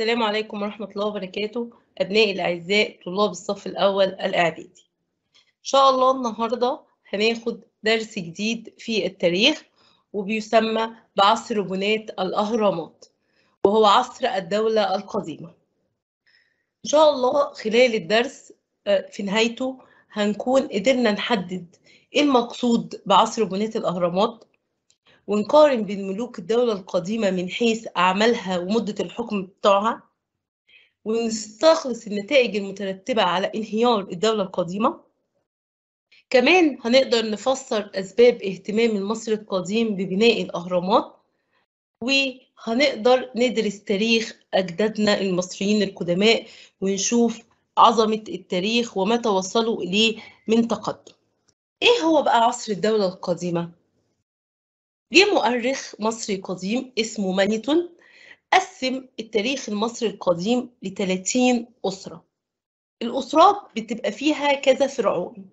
السلام عليكم ورحمة الله وبركاته أبنائي الأعزاء طلاب الصف الأول الإعدادي إن شاء الله النهاردة هناخد درس جديد في التاريخ وبيسمى بعصر بناة الأهرامات وهو عصر الدولة القديمة إن شاء الله خلال الدرس آه، في نهايته هنكون قدرنا نحدد إيه المقصود بعصر بناة الأهرامات ونقارن بين ملوك الدولة القديمة من حيث أعمالها ومدة الحكم بتوعها ونستخلص النتائج المترتبة على انهيار الدولة القديمة كمان هنقدر نفسر أسباب اهتمام المصري القديم ببناء الأهرامات وهنقدر ندرس تاريخ أجدادنا المصريين القدماء ونشوف عظمة التاريخ وما توصلوا إليه من تقدم إيه هو بقى عصر الدولة القديمة؟ لمؤرخ مصري قديم اسمه مانيتون قسم التاريخ المصري القديم ل 30 أسرة الأسرات بتبقى فيها كذا فرعون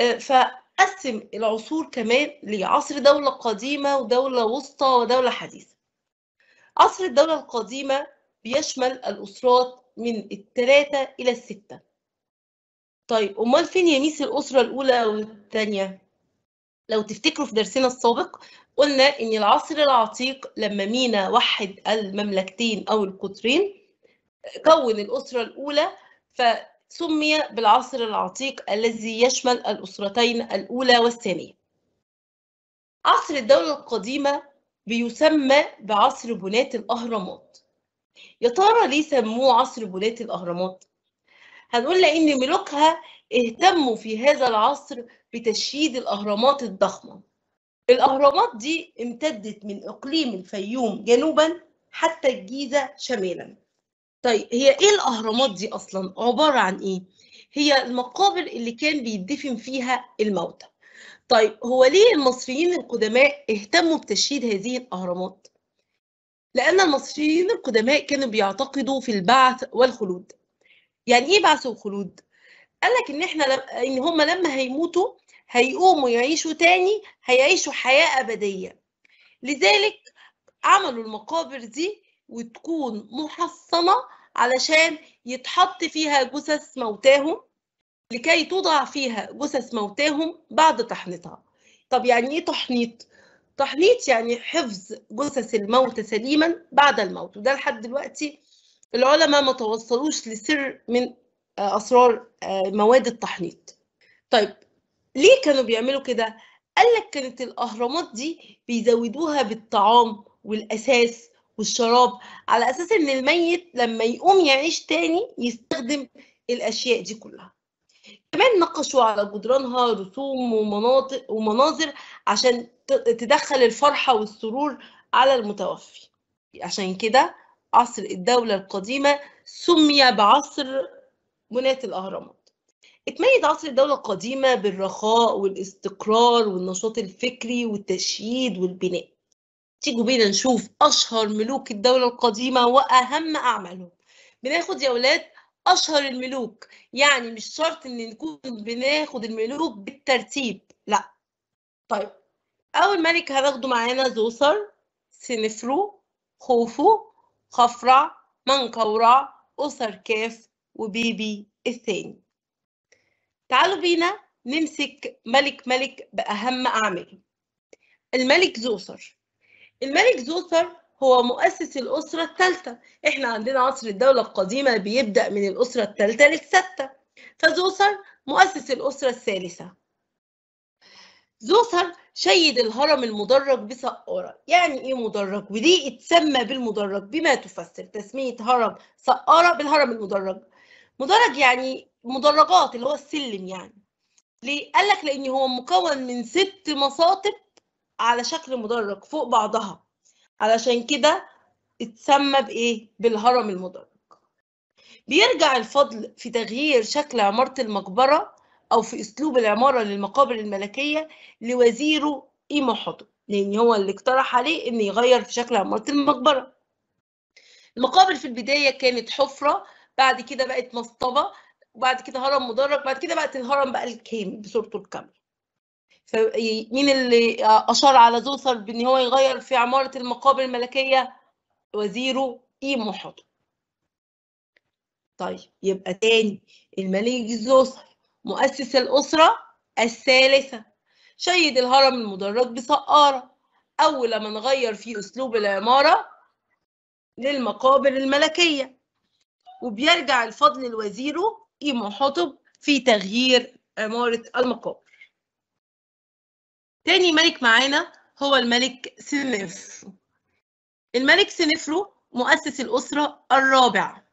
آه، فقسم العصور كمان لعصر دولة قديمة ودولة وسطى ودولة حديثة عصر الدولة القديمة بيشمل الأسرات من الثلاثة إلى الستة طيب أمال فين يميس الأسرة الأولى والثانية؟ لو تفتكروا في درسنا السابق قلنا ان العصر العتيق لما مينا وحد المملكتين او القطرين كون الاسره الاولى فسمي بالعصر العتيق الذي يشمل الاسرتين الاولى والثانيه عصر الدوله القديمه بيسمى بعصر بناة الاهرامات يا ترى ليه سموه عصر بناة الاهرامات هنقول لان ملوكها اهتموا في هذا العصر بتشييد الأهرامات الضخمة الأهرامات دي امتدت من إقليم الفيوم جنوبا حتى الجيزة شمالا طيب هي إيه الأهرامات دي أصلا عبارة عن إيه؟ هي المقابر اللي كان بيدفن فيها الموتى طيب هو ليه المصريين القدماء اهتموا بتشييد هذه الأهرامات؟ لأن المصريين القدماء كانوا بيعتقدوا في البعث والخلود يعني إيه بعث وخلود؟ قال لك إن إحنا لما إن هم لما هيموتوا هيقوموا يعيشوا تاني هيعيشوا حياة أبدية لذلك عملوا المقابر دي وتكون محصنة علشان يتحط فيها جثث موتاهم لكي توضع فيها جثث موتاهم بعد تحنيطها طب يعني ايه تحنيط تحنيط يعني حفظ جثث الموت سليما بعد الموت وده لحد دلوقتي العلماء ما توصلوش لسر من آه، اسرار آه، مواد التحنيط طيب ليه كانوا بيعملوا كده؟ قال لك كانت الأهرامات دي بيزودوها بالطعام والأساس والشراب على أساس إن الميت لما يقوم يعيش تاني يستخدم الأشياء دي كلها. كمان نقشوا على جدرانها رسوم ومناطق ومناظر عشان تدخل الفرحة والسرور على المتوفي عشان كده عصر الدولة القديمة سمي بعصر بناة الأهرامات اتميز عصر الدولة القديمة بالرخاء والاستقرار والنشاط الفكري والتشييد والبناء تيجوا بينا نشوف أشهر ملوك الدولة القديمة وأهم أعمالهم بناخد يا ولاد أشهر الملوك يعني مش شرط إن نكون بناخد الملوك بالترتيب لأ طيب أول ملك هناخده معانا زوسر سنفرو خوفو خفرع منقورع أسر كاف وبيبي الثاني تعالوا بينا نمسك ملك ملك بأهم أعماله الملك زوسر الملك زوسر هو مؤسس الأسرة الثالثة إحنا عندنا عصر الدولة القديمة بيبدأ من الأسرة الثالثة للستة فزوسر مؤسس الأسرة الثالثة زوسر شيد الهرم المدرج بسقارة يعني إيه مدرج؟ وليه اتسمى بالمدرج؟ بما تفسر تسمية هرم سقارة بالهرم المدرج مدرج يعني مدرجات اللي هو السلم يعني ليه؟ قال لك لأن هو مكون من ست مصاطب على شكل مدرج فوق بعضها علشان كده اتسمى بإيه؟ بالهرم المدرج بيرجع الفضل في تغيير شكل عمارة المقبرة أو في أسلوب العمارة للمقابر الملكية لوزيره ايموحوتو لأن هو اللي اقترح عليه إن يغير في شكل عمارة المقبرة المقابر في البداية كانت حفرة بعد كده بقت مصطبه وبعد كده هرم مدرج بعد كده بقت الهرم بقى الكامل بصورته الكامله فمين اللي اشار على زوسر بان هو يغير في عماره المقابر الملكيه وزيره ايمو حضر طيب يبقى تاني الملك زوسر مؤسس الاسره الثالثه شيد الهرم المدرج بسقاره اول من نغير في اسلوب العماره للمقابر الملكيه وبيرجع الفضل لوزيره إيمو حطب في تغيير عمارة المقابر تاني ملك معانا هو الملك سنفرو الملك سنفرو مؤسس الأسرة الرابعة.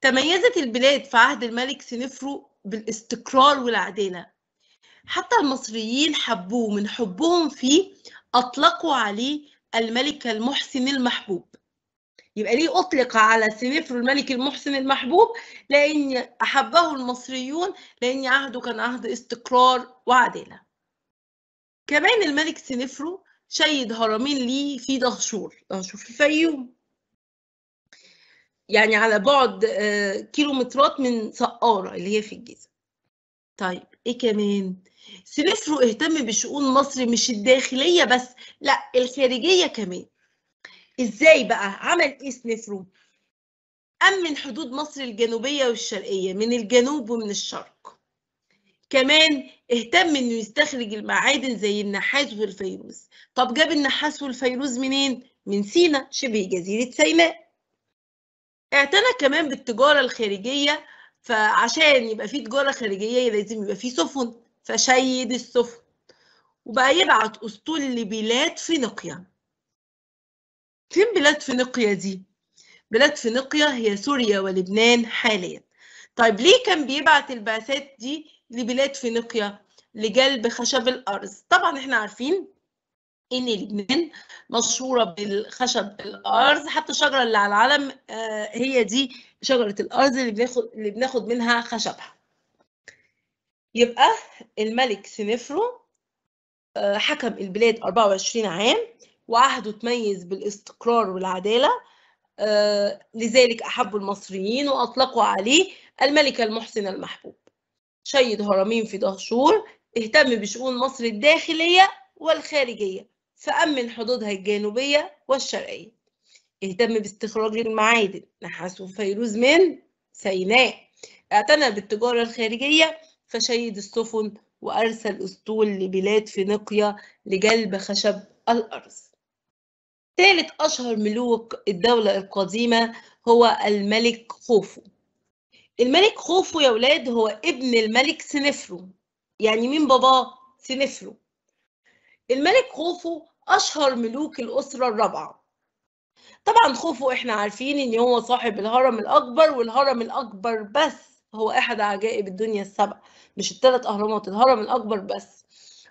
تميزت البلاد في عهد الملك سنفرو بالاستقرار والعدالة حتى المصريين حبوه من حبهم فيه أطلقوا عليه الملك المحسن المحبوب يبقى ليه أطلق على سنفر الملك المحسن المحبوب لأن أحبه المصريون لأن عهده كان عهد استقرار وعدالة كمان الملك سنفرو شيد هرمين ليه في دهشور دهشور في الفيوم يعني على بعد آه، كيلومترات من سقارة اللي هي في الجيزة طيب ايه كمان سنفرو اهتم بشؤون مصر مش الداخلية بس لا الخارجية كمان ازاي بقى عمل ايه سنفرو امن حدود مصر الجنوبيه والشرقيه من الجنوب ومن الشرق كمان اهتم انه يستخرج المعادن زي النحاس والفيروز طب جاب النحاس والفيروز منين من سينا شبه جزيره سيناء اعتنى كمان بالتجاره الخارجيه فعشان يبقى في تجاره خارجيه لازم يبقى في سفن فشيد السفن وبقى يبعت اسطول لبلاد فينيقيا فين بلاد فينيقيا دي؟ بلاد فينيقيا هي سوريا ولبنان حاليا طيب ليه كان بيبعت البعثات دي لبلاد فينيقيا لجلب خشب الأرز طبعا احنا عارفين ان لبنان مشهوره بالخشب الارز حتى الشجره اللي على العلم آه، هي دي شجره الارز اللي بناخد اللي بناخد منها خشبها يبقى الملك سنفرو آه، حكم البلاد 24 عام وعهده تميز بالاستقرار والعدالة آه، لذلك احبوا المصريين وأطلقوا عليه الملك المحسن المحبوب شيد هرمين في دهشور اهتم بشؤون مصر الداخلية والخارجية فأمن حدودها الجنوبية والشرقية اهتم باستخراج المعادن نحاس وفيروز من سيناء اعتنى بالتجارة الخارجية فشيد السفن وأرسل أسطول لبلاد فينيقيا لجلب خشب الأرز ثالث أشهر ملوك الدولة القديمة هو الملك خوفو الملك خوفو يا ولاد هو ابن الملك سنفرو يعني مين باباه سنفرو الملك خوفو أشهر ملوك الأسرة الرابعة طبعا خوفو احنا عارفين ان هو صاحب الهرم الأكبر والهرم الأكبر بس هو أحد عجائب الدنيا السبع مش الثلاث أهرامات الهرم الأكبر بس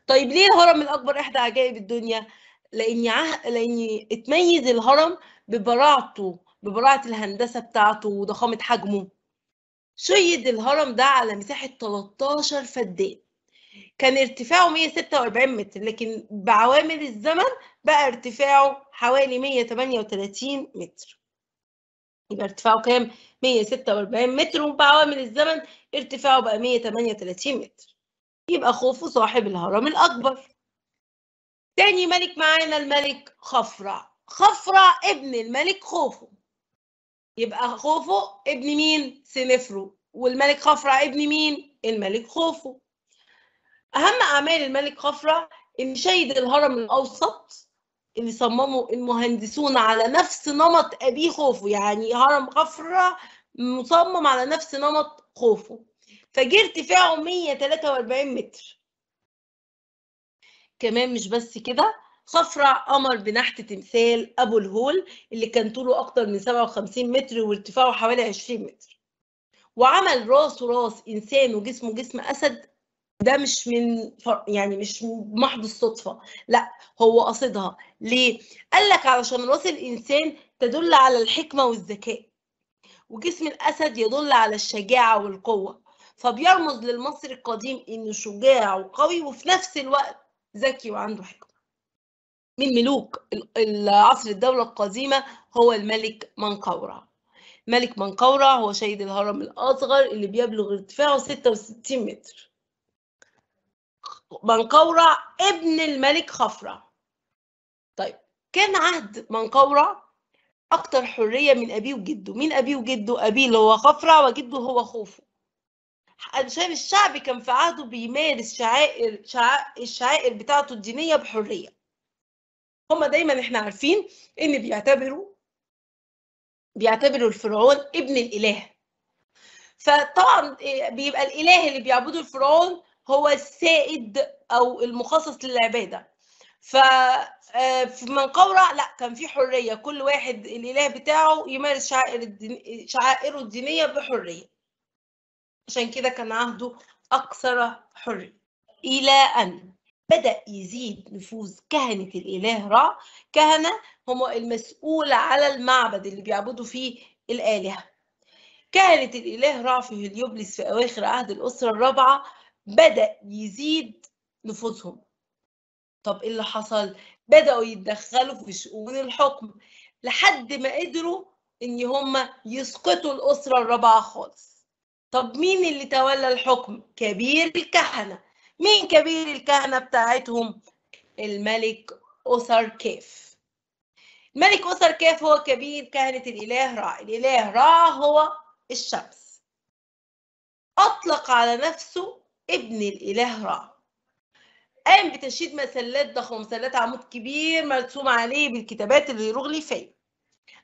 طيب ليه الهرم الأكبر إحدى عجائب الدنيا؟ لاني عه... لاني اتميز الهرم ببراعته ببراعه الهندسه بتاعته وضخامه حجمه شيد الهرم ده على مساحه 13 فدان كان ارتفاعه 146 متر لكن بعوامل الزمن بقى ارتفاعه حوالي 138 متر يبقى ارتفاعه كام 146 متر وبعوامل الزمن ارتفاعه بقى 138 متر يبقى خوفو صاحب الهرم الأكبر تاني ملك معانا الملك خفرع خفرع ابن الملك خوفو يبقى خوفو ابن مين سنفرو والملك خفرع ابن مين الملك خوفو اهم اعمال الملك خفرع ان شيد الهرم الاوسط اللي صممه المهندسون على نفس نمط ابيه خوفو يعني هرم خفرع مصمم على نفس نمط خوفو فجه ارتفاعه 143 متر كمان مش بس كده صفرع قمر بنحت تمثال ابو الهول اللي كان طوله اكتر من 57 متر وارتفاعه حوالي 20 متر وعمل راسه راس انسان وجسمه جسم اسد ده مش من يعني مش محض الصدفه لا هو قصدها ليه قال لك علشان راس الانسان تدل على الحكمه والذكاء وجسم الاسد يدل على الشجاعه والقوه فبيرمز للمصري القديم انه شجاع وقوي وفي نفس الوقت ذكي وعنده حكمة من ملوك العصر الدولة القديمة هو الملك منقورة ملك منقورة هو شهيد الهرم الأصغر اللي بيبلغ ارتفاعه 66 متر منقورة ابن الملك خفرة طيب كان عهد منقورة أكتر حرية من أبيه وجده مين أبيه وجده؟ أبيه اللي هو خفرة وجده هو خوفو علشان الشعب كان في عهده بيمارس شعائر الشعائر بتاعته الدينية بحرية هما دايما احنا عارفين ان بيعتبروا بيعتبروا الفرعون ابن الاله فطبعا إيه، بيبقى الاله اللي بيعبده الفرعون هو السائد او المخصص للعباده ف آه، في منقورة لا كان في حرية كل واحد الإله بتاعه يمارس شعائر الدين... شعائره الدينية بحرية عشان كده كان عهده أكثر حرية إلى أن بدأ يزيد نفوذ كهنة الإله را كهنة هم المسؤول على المعبد اللي بيعبدوا فيه الآلهة كهنة الإله را في هليوبلس في أواخر عهد الأسرة الرابعة بدأ يزيد نفوذهم طب إيه اللي حصل؟ بدأوا يتدخلوا في شؤون الحكم لحد ما قدروا إن هم يسقطوا الأسرة الرابعة خالص طب مين اللي تولى الحكم كبير الكهنه مين كبير الكهنه بتاعتهم الملك اوثر كيف الملك اوثر كيف هو كبير كهنه الاله راع الاله راع هو الشمس اطلق على نفسه ابن الاله راع قام بتشييد مسلات ضخمه مسلات عمود كبير مرسوم عليه بالكتابات الهيروغليفيه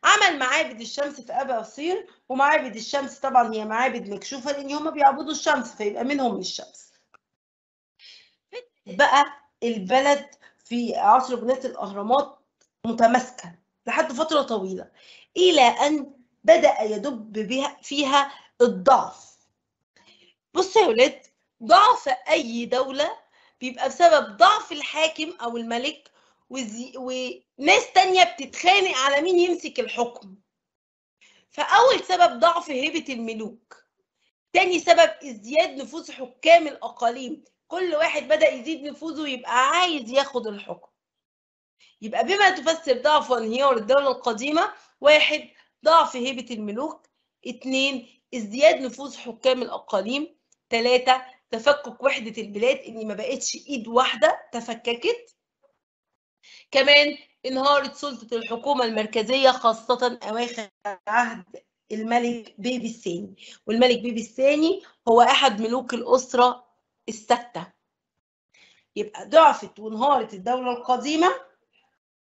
عمل معابد الشمس في ابا قصير ومعابد الشمس طبعا هي معابد مكشوفه لان هم بيعبدوا الشمس فيبقى منهم الشمس بقى البلد في عصر بناء الاهرامات متماسكه لحد فتره طويله الى ان بدا يدب بها فيها الضعف بصوا يا ولاد ضعف اي دوله بيبقى بسبب ضعف الحاكم او الملك وناس تانية بتتخانق على مين يمسك الحكم فأول سبب ضعف هيبة الملوك تاني سبب ازدياد نفوذ حكام الأقاليم كل واحد بدأ يزيد نفوذه يبقى عايز ياخد الحكم يبقى بما تفسر ضعف وانهيار الدولة القديمة واحد ضعف هيبة الملوك اتنين ازدياد نفوذ حكام الأقاليم تلاتة تفكك وحدة البلاد إن ما بقتش إيد واحدة تفككت كمان انهارت سلطة الحكومة المركزية خاصة أواخر عهد الملك بيبي الثاني والملك بيبي الثاني هو أحد ملوك الأسرة الستة يبقى ضعفت وانهارت الدولة القديمة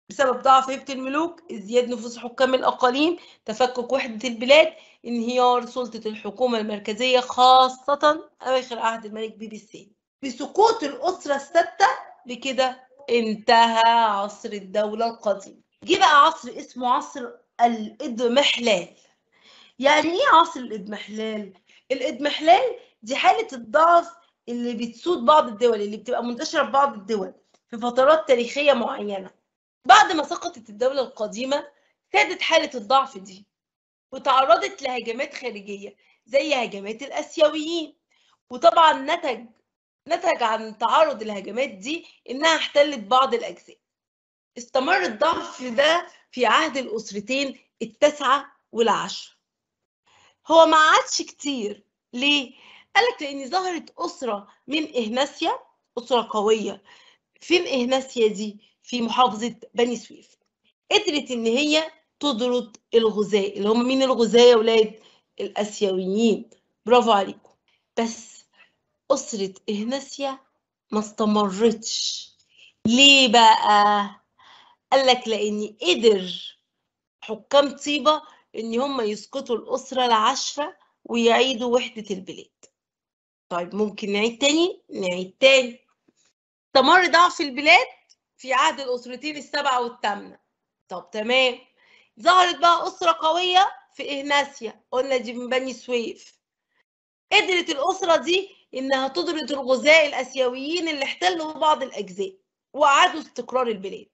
بسبب ضعف هيبة الملوك ازدياد نفوس حكام الأقاليم تفكك وحدة البلاد انهيار سلطة الحكومة المركزية خاصة أواخر عهد الملك بيبي الثاني بسقوط الأسرة الستة بكده انتهى عصر الدولة القديمة جه بقى عصر اسمه عصر الإضمحلال يعني إيه عصر الإضمحلال؟ الإضمحلال دي حالة الضعف اللي بتسود بعض الدول اللي بتبقى منتشرة في بعض الدول في فترات تاريخية معينة بعد ما سقطت الدولة القديمة سادت حالة الضعف دي وتعرضت لهجمات خارجية زي هجمات الآسيويين وطبعا نتج نتج عن تعرض الهجمات دي إنها احتلت بعض الأجزاء استمر الضعف ده في عهد الأسرتين التاسعة والعشرة هو ما عادش كتير ليه؟ قالك لأن ظهرت أسرة من إهناسيا أسرة قوية فين إهناسيا دي؟ في محافظة بني سويف قدرت إن هي تضرد الغزاة اللي هم مين الغزاة يا ولاد؟ الآسيويين برافو عليكم بس أسرة إهنسيا ما استمرتش ليه بقى؟ قال لك لأني قدر حكام طيبة إن هم يسقطوا الأسرة العشرة ويعيدوا وحدة البلاد طيب ممكن نعيد تاني؟ نعيد تاني استمر ضعف البلاد في عهد الأسرتين السبعة والثامنة طب تمام ظهرت بقى أسرة قوية في إهناسيا قلنا دي من بني سويف قدرت الأسرة دي إنها تضرد الغزاة الآسيويين اللي احتلوا بعض الأجزاء وأعادوا استقرار البلاد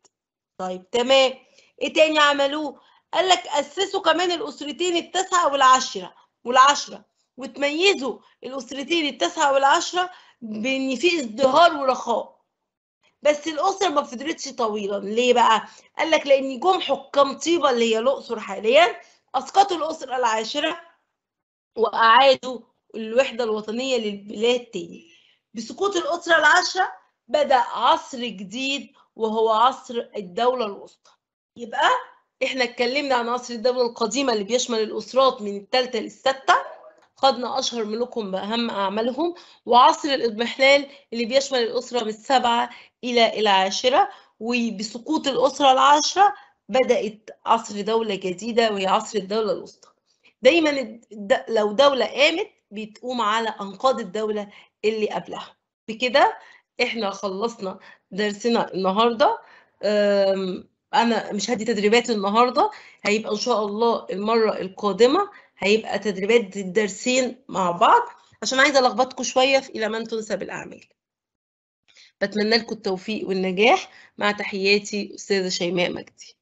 طيب تمام إيه تاني عملوه؟ قال لك أسسوا كمان الأسرتين التسعة والعشرة والعشرة وتميزوا الأسرتين التسعة والعشرة بإن في ازدهار ورخاء بس الأسر ما فضلتش طويلا ليه بقى؟ قال لك لأن جم حكام طيبة اللي هي الأقصر حاليا أسقطوا الأسرة العاشرة وأعادوا الوحدة الوطنية للبلاد تاني بسقوط الأسرة العشرة بدأ عصر جديد وهو عصر الدولة الوسطى يبقى احنا اتكلمنا عن عصر الدولة القديمة اللي بيشمل الأسرات من الثالثة للستة خدنا أشهر ملوكهم بأهم أعمالهم وعصر الإضمحلال اللي بيشمل الأسرة من السبعة إلى العاشرة وبسقوط الأسرة العاشرة بدأت عصر دولة جديدة وهي عصر الدولة الوسطى دايما لو دولة قامت بتقوم على أنقاض الدولة اللي قبلها بكده احنا خلصنا درسنا النهارده انا مش هدي تدريبات النهارده هيبقى ان شاء الله المره القادمه هيبقى تدريبات الدرسين مع بعض عشان عايزه الخبطكم شويه في الى من تنسب الاعمال بتمنى لكم التوفيق والنجاح مع تحياتي استاذه شيماء مجدي